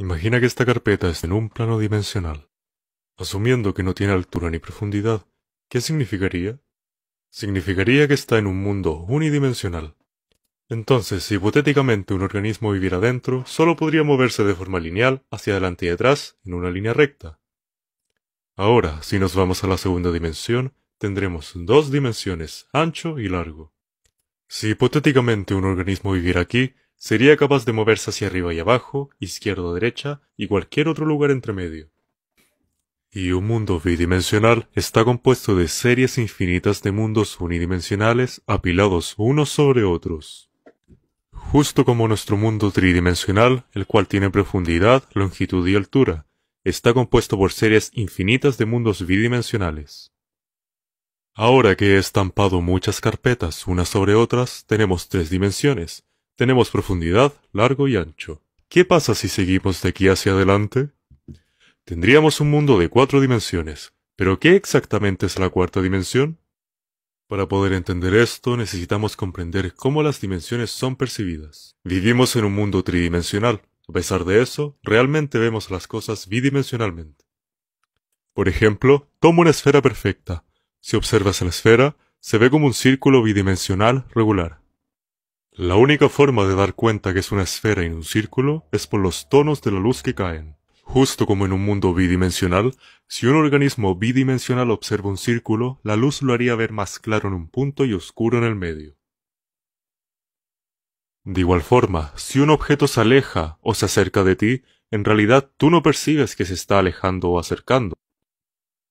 Imagina que esta carpeta está en un plano dimensional. Asumiendo que no tiene altura ni profundidad, ¿qué significaría? Significaría que está en un mundo unidimensional. Entonces, si hipotéticamente un organismo viviera dentro, solo podría moverse de forma lineal hacia adelante y atrás en una línea recta. Ahora, si nos vamos a la segunda dimensión, tendremos dos dimensiones, ancho y largo. Si hipotéticamente un organismo viviera aquí, Sería capaz de moverse hacia arriba y abajo, izquierda o derecha, y cualquier otro lugar entre medio. Y un mundo bidimensional está compuesto de series infinitas de mundos unidimensionales apilados unos sobre otros. Justo como nuestro mundo tridimensional, el cual tiene profundidad, longitud y altura, está compuesto por series infinitas de mundos bidimensionales. Ahora que he estampado muchas carpetas unas sobre otras, tenemos tres dimensiones, tenemos profundidad, largo y ancho. ¿Qué pasa si seguimos de aquí hacia adelante? Tendríamos un mundo de cuatro dimensiones. ¿Pero qué exactamente es la cuarta dimensión? Para poder entender esto necesitamos comprender cómo las dimensiones son percibidas. Vivimos en un mundo tridimensional. A pesar de eso, realmente vemos las cosas bidimensionalmente. Por ejemplo, toma una esfera perfecta. Si observas la esfera, se ve como un círculo bidimensional regular. La única forma de dar cuenta que es una esfera en un círculo es por los tonos de la luz que caen. Justo como en un mundo bidimensional, si un organismo bidimensional observa un círculo, la luz lo haría ver más claro en un punto y oscuro en el medio. De igual forma, si un objeto se aleja o se acerca de ti, en realidad tú no percibes que se está alejando o acercando.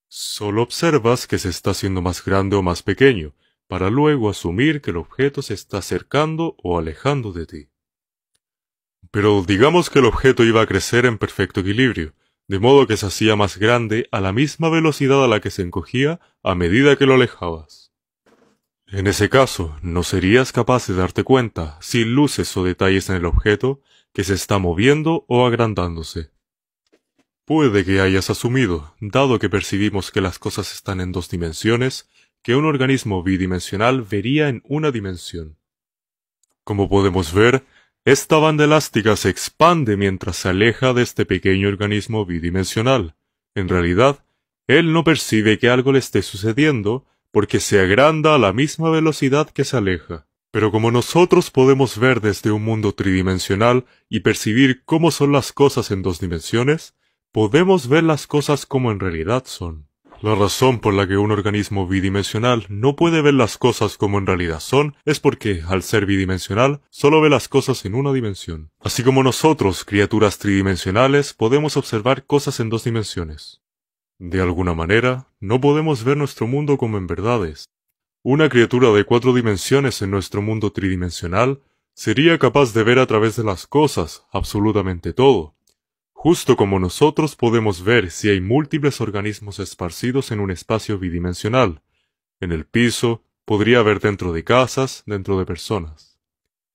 Solo observas que se está haciendo más grande o más pequeño, para luego asumir que el objeto se está acercando o alejando de ti. Pero digamos que el objeto iba a crecer en perfecto equilibrio, de modo que se hacía más grande a la misma velocidad a la que se encogía a medida que lo alejabas. En ese caso, no serías capaz de darte cuenta, sin luces o detalles en el objeto, que se está moviendo o agrandándose. Puede que hayas asumido, dado que percibimos que las cosas están en dos dimensiones, que un organismo bidimensional vería en una dimensión. Como podemos ver, esta banda elástica se expande mientras se aleja de este pequeño organismo bidimensional. En realidad, él no percibe que algo le esté sucediendo porque se agranda a la misma velocidad que se aleja. Pero como nosotros podemos ver desde un mundo tridimensional y percibir cómo son las cosas en dos dimensiones, podemos ver las cosas como en realidad son. La razón por la que un organismo bidimensional no puede ver las cosas como en realidad son es porque, al ser bidimensional, solo ve las cosas en una dimensión. Así como nosotros, criaturas tridimensionales, podemos observar cosas en dos dimensiones. De alguna manera, no podemos ver nuestro mundo como en verdades. Una criatura de cuatro dimensiones en nuestro mundo tridimensional sería capaz de ver a través de las cosas absolutamente todo, Justo como nosotros podemos ver si hay múltiples organismos esparcidos en un espacio bidimensional. En el piso, podría haber dentro de casas, dentro de personas.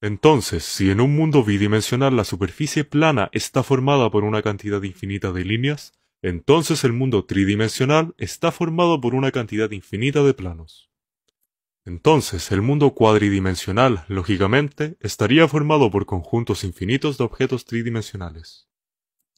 Entonces, si en un mundo bidimensional la superficie plana está formada por una cantidad infinita de líneas, entonces el mundo tridimensional está formado por una cantidad infinita de planos. Entonces el mundo cuadridimensional, lógicamente, estaría formado por conjuntos infinitos de objetos tridimensionales.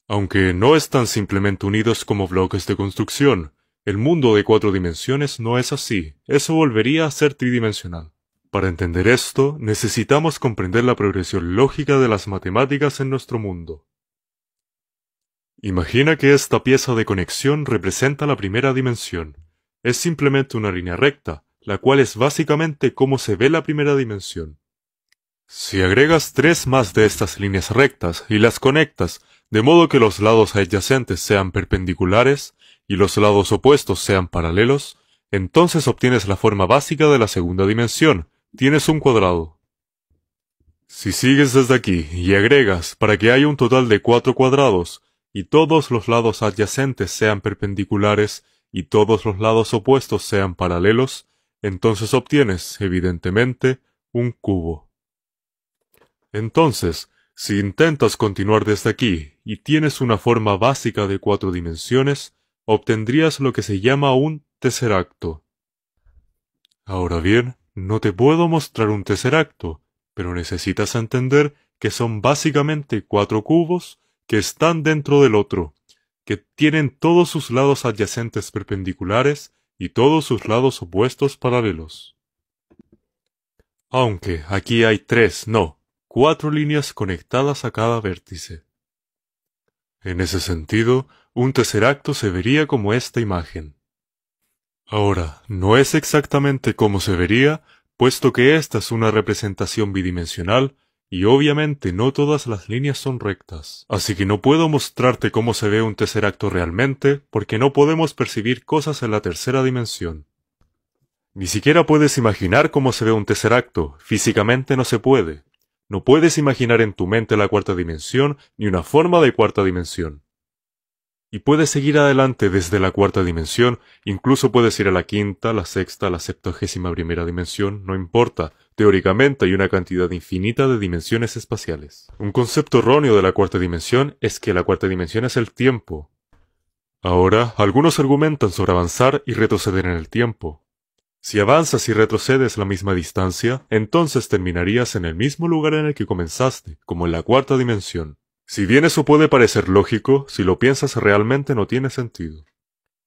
Aunque no están simplemente unidos como bloques de construcción, el mundo de cuatro dimensiones no es así, eso volvería a ser tridimensional. Para entender esto, necesitamos comprender la progresión lógica de las matemáticas en nuestro mundo. Imagina que esta pieza de conexión representa la primera dimensión. Es simplemente una línea recta, la cual es básicamente cómo se ve la primera dimensión. Si agregas tres más de estas líneas rectas y las conectas, de modo que los lados adyacentes sean perpendiculares y los lados opuestos sean paralelos, entonces obtienes la forma básica de la segunda dimensión, tienes un cuadrado. Si sigues desde aquí y agregas para que haya un total de cuatro cuadrados, y todos los lados adyacentes sean perpendiculares y todos los lados opuestos sean paralelos, entonces obtienes, evidentemente, un cubo. Entonces, si intentas continuar desde aquí y tienes una forma básica de cuatro dimensiones, obtendrías lo que se llama un tesseracto. Ahora bien, no te puedo mostrar un tesseracto, pero necesitas entender que son básicamente cuatro cubos que están dentro del otro, que tienen todos sus lados adyacentes perpendiculares y todos sus lados opuestos paralelos. Aunque aquí hay tres, no, cuatro líneas conectadas a cada vértice. En ese sentido, un tercer acto se vería como esta imagen. Ahora, no es exactamente como se vería, puesto que esta es una representación bidimensional, y obviamente no todas las líneas son rectas. Así que no puedo mostrarte cómo se ve un tercer acto realmente, porque no podemos percibir cosas en la tercera dimensión. Ni siquiera puedes imaginar cómo se ve un tercer acto, físicamente no se puede. No puedes imaginar en tu mente la cuarta dimensión ni una forma de cuarta dimensión. Y puedes seguir adelante desde la cuarta dimensión, incluso puedes ir a la quinta, la sexta, la septagésima primera dimensión, no importa. Teóricamente hay una cantidad infinita de dimensiones espaciales. Un concepto erróneo de la cuarta dimensión es que la cuarta dimensión es el tiempo. Ahora, algunos argumentan sobre avanzar y retroceder en el tiempo. Si avanzas y retrocedes la misma distancia, entonces terminarías en el mismo lugar en el que comenzaste, como en la cuarta dimensión. Si bien eso puede parecer lógico, si lo piensas realmente no tiene sentido.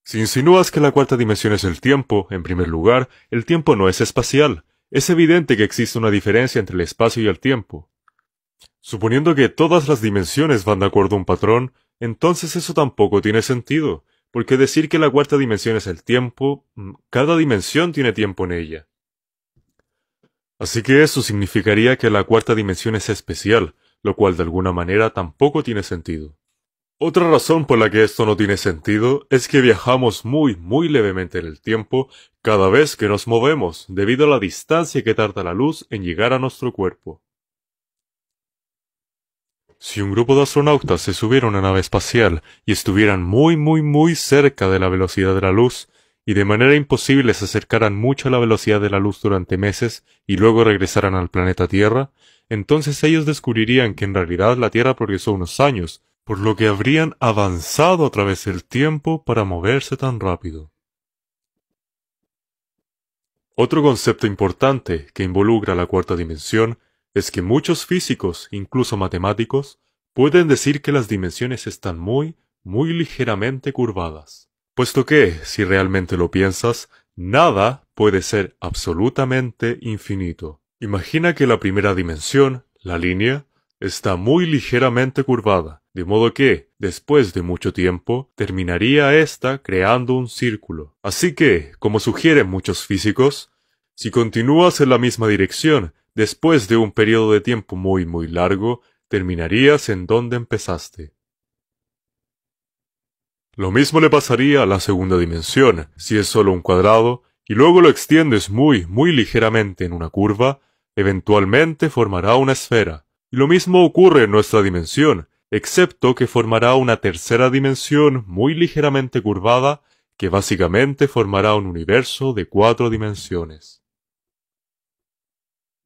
Si insinúas que la cuarta dimensión es el tiempo, en primer lugar, el tiempo no es espacial. Es evidente que existe una diferencia entre el espacio y el tiempo. Suponiendo que todas las dimensiones van de acuerdo a un patrón, entonces eso tampoco tiene sentido. Porque decir que la cuarta dimensión es el tiempo, mm, cada dimensión tiene tiempo en ella. Así que eso significaría que la cuarta dimensión es especial, lo cual de alguna manera tampoco tiene sentido. Otra razón por la que esto no tiene sentido es que viajamos muy, muy levemente en el tiempo cada vez que nos movemos, debido a la distancia que tarda la luz en llegar a nuestro cuerpo. Si un grupo de astronautas se subiera a una nave espacial y estuvieran muy muy muy cerca de la velocidad de la luz, y de manera imposible se acercaran mucho a la velocidad de la luz durante meses y luego regresaran al planeta Tierra, entonces ellos descubrirían que en realidad la Tierra progresó unos años, por lo que habrían avanzado a través del tiempo para moverse tan rápido. Otro concepto importante que involucra la cuarta dimensión es que muchos físicos, incluso matemáticos, pueden decir que las dimensiones están muy, muy ligeramente curvadas. Puesto que, si realmente lo piensas, nada puede ser absolutamente infinito. Imagina que la primera dimensión, la línea, está muy ligeramente curvada, de modo que, después de mucho tiempo, terminaría ésta creando un círculo. Así que, como sugieren muchos físicos, si continúas en la misma dirección después de un periodo de tiempo muy muy largo, terminarías en donde empezaste. Lo mismo le pasaría a la segunda dimensión, si es solo un cuadrado, y luego lo extiendes muy, muy ligeramente en una curva, eventualmente formará una esfera. Y lo mismo ocurre en nuestra dimensión, excepto que formará una tercera dimensión muy ligeramente curvada, que básicamente formará un universo de cuatro dimensiones.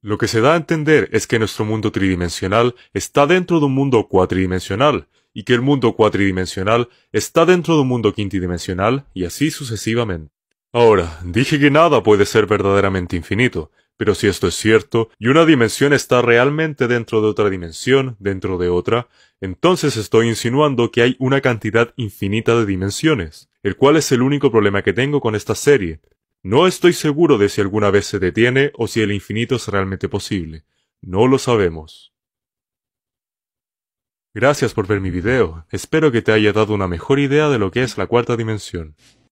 Lo que se da a entender es que nuestro mundo tridimensional está dentro de un mundo cuatridimensional, y que el mundo cuatridimensional está dentro de un mundo quintidimensional, y así sucesivamente. Ahora, dije que nada puede ser verdaderamente infinito, pero si esto es cierto, y una dimensión está realmente dentro de otra dimensión, dentro de otra, entonces estoy insinuando que hay una cantidad infinita de dimensiones, el cual es el único problema que tengo con esta serie, no estoy seguro de si alguna vez se detiene o si el infinito es realmente posible. No lo sabemos. Gracias por ver mi video. Espero que te haya dado una mejor idea de lo que es la cuarta dimensión.